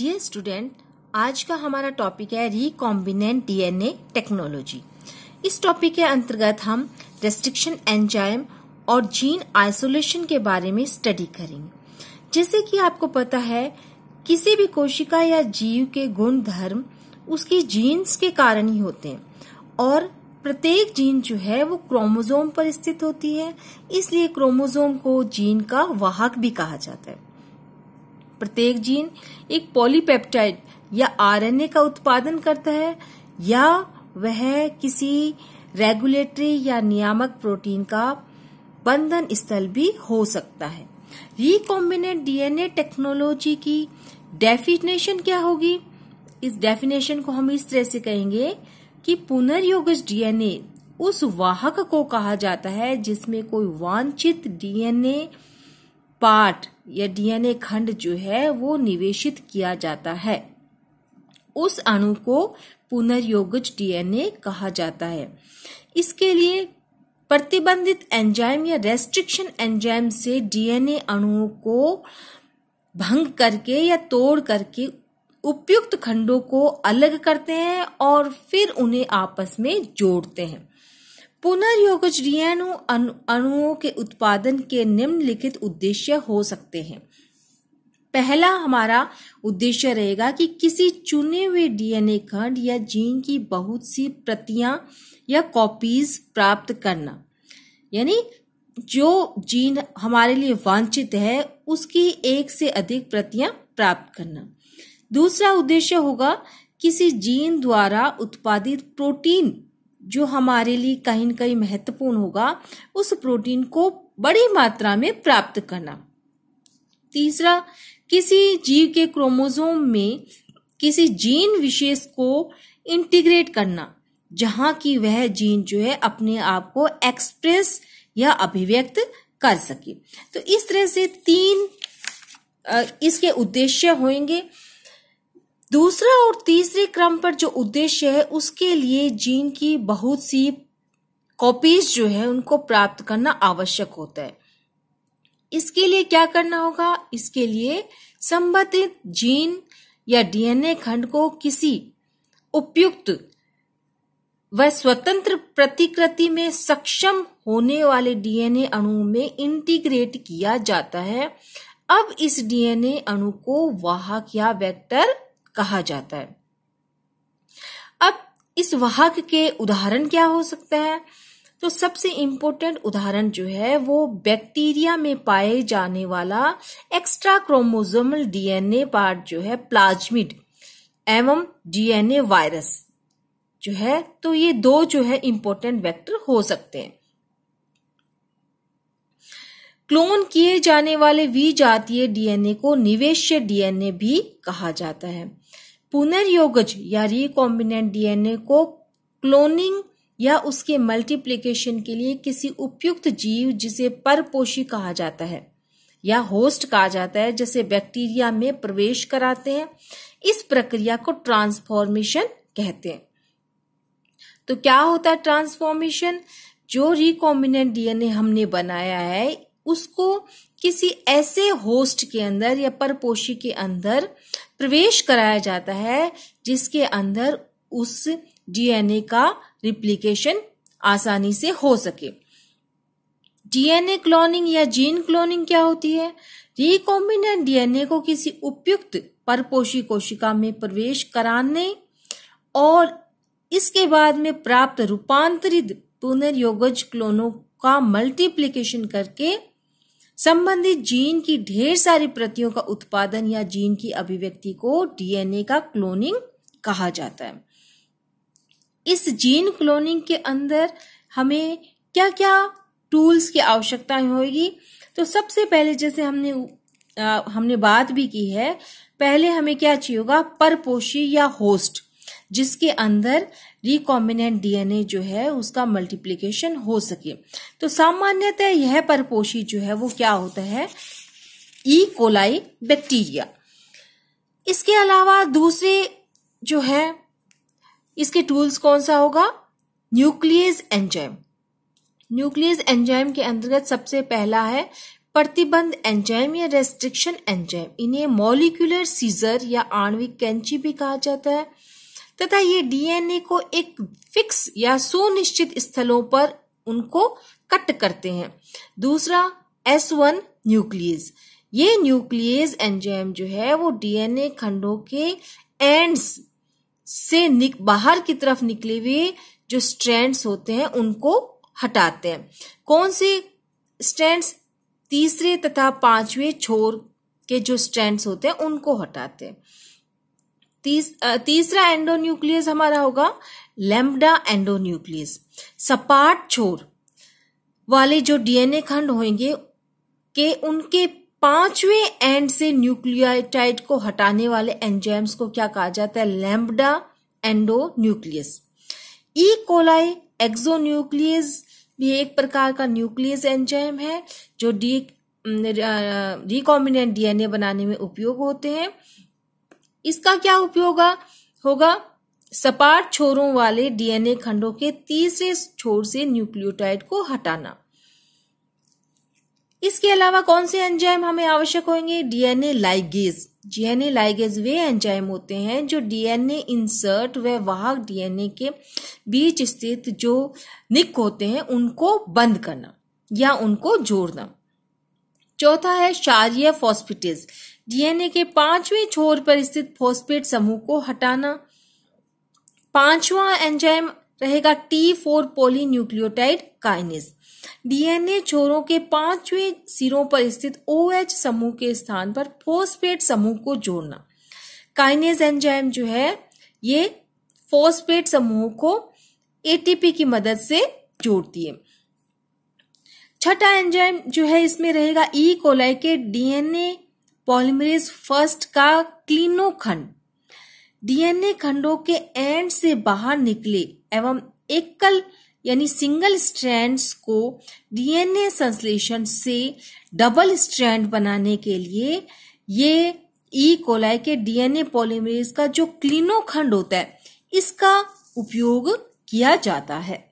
Dear student आज का हमारा टॉपिक है रिकॉम्बिनेंट डीएनए टेक्नोलॉजी इस टॉपिक के अंतर्गत हम रेस्ट्रिक्शन एंजाइम और जीन आइसोलेशन के बारे में स्टडी करेंगे जैसे कि आपको पता है किसी भी कोशिका या जीव के गुण धर्म उसकी जीन्स के कारण ही होते हैं और प्रत्येक जीन जो है वो क्रोमोजोम पर स्थित होती है इसलिए क्रोमोजोम को जीन का वाहक भी कहा जाता है प्रत्येक जीन एक पॉलीपेप्टाइड या आरएनए का उत्पादन करता है या वह किसी रेगुलेटरी या नियामक प्रोटीन का बंधन स्थल भी हो सकता है रिकॉम्बिनेट डीएनए टेक्नोलॉजी की डेफिनेशन क्या होगी इस डेफिनेशन को हम इस तरह से कहेंगे कि पुनर्योगज डीएनए उस वाहक को कहा जाता है जिसमें कोई वांछित डीएनए पार्ट या डीएनए खंड जो है वो निवेशित किया जाता है उस अणु को पुनर्योगज डीएनए कहा जाता है इसके लिए प्रतिबंधित एंजाइम या रेस्ट्रिक्शन एंजाइम से डीएनए अणुओं को भंग करके या तोड़ करके उपयुक्त खंडों को अलग करते हैं और फिर उन्हें आपस में जोड़ते हैं पुनर्योगज अणुओं के उत्पादन के निम्नलिखित उद्देश्य हो सकते हैं पहला हमारा उद्देश्य रहेगा कि किसी चुने हुए डीएनए खंड या जीन की बहुत सी प्रतियां या कॉपीज प्राप्त करना यानी जो जीन हमारे लिए वांछित है उसकी एक से अधिक प्रतियां प्राप्त करना दूसरा उद्देश्य होगा किसी जीन द्वारा उत्पादित प्रोटीन जो हमारे लिए कहीं ना कहीं महत्वपूर्ण होगा उस प्रोटीन को बड़ी मात्रा में प्राप्त करना तीसरा किसी जीव के क्रोमोजोम में किसी जीन विशेष को इंटीग्रेट करना जहां की वह जीन जो है अपने आप को एक्सप्रेस या अभिव्यक्त कर सके तो इस तरह से तीन इसके उद्देश्य होंगे दूसरा और तीसरे क्रम पर जो उद्देश्य है उसके लिए जीन की बहुत सी कॉपीज जो है उनको प्राप्त करना आवश्यक होता है इसके लिए क्या करना होगा इसके लिए संबंधित जीन या डीएनए खंड को किसी उपयुक्त व स्वतंत्र प्रतिकृति में सक्षम होने वाले डीएनए अणु में इंटीग्रेट किया जाता है अब इस डीएनए अणु को वाहक या वेक्टर कहा जाता है अब इस वाहक के उदाहरण क्या हो सकते हैं तो सबसे इम्पोर्टेंट उदाहरण जो है वो बैक्टीरिया में पाए जाने वाला एक्स्ट्रा क्रोमोजोमल डीएनए पार्ट जो है प्लाज्मिड एवं डीएनए वायरस जो है तो ये दो जो है इम्पोर्टेंट वेक्टर हो सकते हैं क्लोन किए जाने वाले विजातीय डीएनए को निवेश्य डीएनए भी कहा जाता है पुनर्योगज या रिकॉम्बिनेंट डीएनए को क्लोनिंग या उसके मल्टीप्लिकेशन के लिए किसी उपयुक्त जीव जिसे परपोषी कहा जाता है या होस्ट कहा जाता है जैसे बैक्टीरिया में प्रवेश कराते हैं इस प्रक्रिया को ट्रांसफॉर्मेशन कहते हैं तो क्या होता है ट्रांसफॉर्मेशन जो रिकॉम्बिनेंट डीएनए हमने बनाया है उसको किसी ऐसे होस्ट के अंदर या परपोशी के अंदर प्रवेश कराया जाता है जिसके अंदर उस डीएनए का रिप्लिकेशन आसानी से हो सके डीएनए क्लोनिंग या जीन क्लोनिंग क्या होती है रिकॉम्बिनेंट डीएनए को किसी उपयुक्त परपोषी कोशिका में प्रवेश कराने और इसके बाद में प्राप्त रूपांतरित पुनर्योगज क्लोनों का मल्टीप्लीकेशन करके संबंधित जीन की ढेर सारी प्रतियों का उत्पादन या जीन की अभिव्यक्ति को डीएनए का क्लोनिंग कहा जाता है इस जीन क्लोनिंग के अंदर हमें क्या क्या टूल्स की आवश्यकता होगी तो सबसे पहले जैसे हमने आ, हमने बात भी की है पहले हमें क्या चाहिए होगा परपोषी या होस्ट जिसके अंदर रिकॉम्बिनेंट डीएनए जो है उसका मल्टीप्लीकेशन हो सके तो सामान्यतः यह परपोषी जो है वो क्या होता है ई कोलाई बैक्टीरिया इसके अलावा दूसरे जो है इसके टूल्स कौन सा होगा न्यूक्लियस एंजाइम न्यूक्लियस एंजाइम के अंतर्गत सबसे पहला है प्रतिबंध एंजाइम या रेस्ट्रिक्शन एंजाइम इन्हें मॉलिक्यूलर सीजर या आणविक कैंची भी कहा जाता है तथा ये डीएनए को एक फिक्स या सुनिश्चित स्थलों पर उनको कट करते हैं दूसरा एस वन न्यूक्लियस ये न्यूक्लियस एंजाइम जो है वो डीएनए खंडों के एंड्स से निक, बाहर की तरफ निकले हुए जो स्ट्रैंड्स होते हैं उनको हटाते हैं कौन से स्ट्रैंड्स तीसरे तथा पांचवें छोर के जो स्ट्रैंड्स होते हैं उनको हटाते हैं तीस, तीसरा एंडोन्यूक्लियस हमारा होगा लेमडा एंडोन्यूक्लियस सपाट छोर वाले जो डीएनए खंड होंगे के उनके पांचवें एंड से न्यूक्लियोटाइड को हटाने वाले एंजाइम्स को क्या कहा जाता है lambda endonuclease E coli exonuclease भी एक प्रकार का न्यूक्लियस एंजाइम है जो डी रिकॉम्बिनेंट डीएनए बनाने में उपयोग होते हैं इसका क्या उपयोग होगा सपाट छोरों वाले डीएनए खंडों के तीसरे छोर से न्यूक्लियोटाइड को हटाना इसके अलावा कौन से एंजाइम हमें आवश्यक होंगे डीएनए लाइगेज डीएनए लाइगेज वे एंजाइम होते हैं जो डीएनए इंसर्ट व वाहक डीएनए के बीच स्थित जो निक होते हैं उनको बंद करना या उनको जोड़ना चौथा है क्षारीय फॉस्फिटेज डीएनए के पांचवें छोर पर स्थित फोस्पेट समूह को हटाना पांचवा एंजाइम रहेगा T four polynucleotide kinase DNA छोरों के पांचवें सिरों पर स्थित ओएच समूह के स्थान पर फोस्पेट समूह को जोड़ना काइनेज एंजाइम जो है ये फोस्पेट समूह को एटीपी की मदद से जोड़ती है छठा एंजाइम जो है इसमें रहेगा ई e कोलाई के डीएनए पॉलीमरेज फर्स्ट का क्लीनो खंड डीएनए खंडों के एंड से बाहर निकले एवं एकल यानी सिंगल स्ट्रैंड्स को डीएनए संश्लेषण से डबल स्ट्रैंड बनाने के लिए ये ई e. कोलाई के डीएनए पॉलीमरेज का जो क्लीनो खंड होता है इसका उपयोग किया जाता है